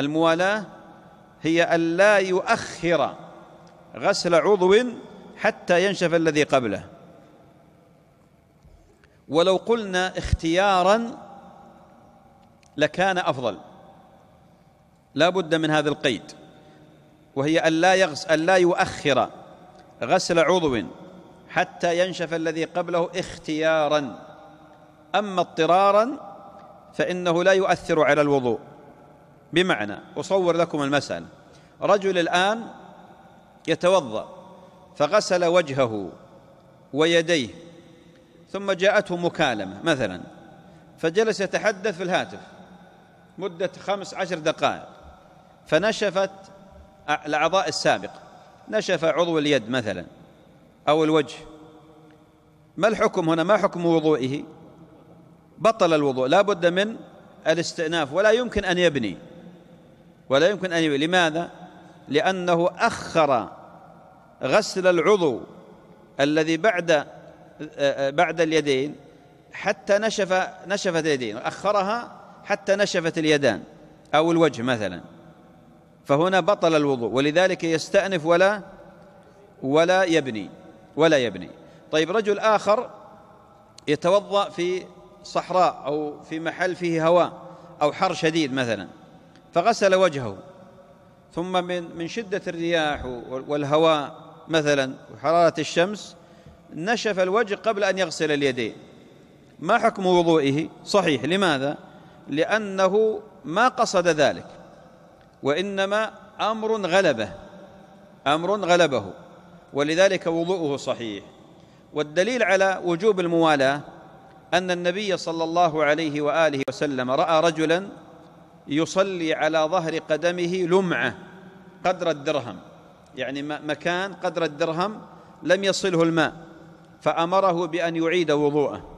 الموالاة هي ألا يؤخر غسل عضو حتى ينشف الذي قبله ولو قلنا اختيارا لكان أفضل لا بد من هذا القيد وهي ألا, يغس ألا يؤخر غسل عضو حتى ينشف الذي قبله اختيارا أما اضطرارا فإنه لا يؤثر على الوضوء بمعنى أصور لكم المسألة رجل الآن يتوضأ فغسل وجهه ويديه ثم جاءته مكالمة مثلا فجلس يتحدث في الهاتف مدة خمس عشر دقائق فنشفت الأعضاء السابقة نشف عضو اليد مثلا أو الوجه ما الحكم هنا ما حكم وضوئه بطل الوضوء لا بد من الاستئناف ولا يمكن أن يبني ولا يمكن أن لماذا؟ لأنه أخر غسل العضو الذي بعد بعد اليدين حتى نشف نشفت اليدين أخرها حتى نشفت اليدان أو الوجه مثلا فهنا بطل الوضوء ولذلك يستأنف ولا ولا يبني ولا يبني طيب رجل آخر يتوضأ في صحراء أو في محل فيه هواء أو حر شديد مثلا فغسل وجهه ثم من من شدة الرياح والهواء مثلا وحرارة الشمس نشف الوجه قبل أن يغسل اليدين ما حكم وضوئه صحيح لماذا لأنه ما قصد ذلك وإنما أمر غلبه أمر غلبه ولذلك وضوءه صحيح والدليل على وجوب الموالاة أن النبي صلى الله عليه وآله وسلم رأى رجلا يصلي على ظهر قدمه لمعه قدر الدرهم يعني مكان قدر الدرهم لم يصله الماء فامره بان يعيد وضوءه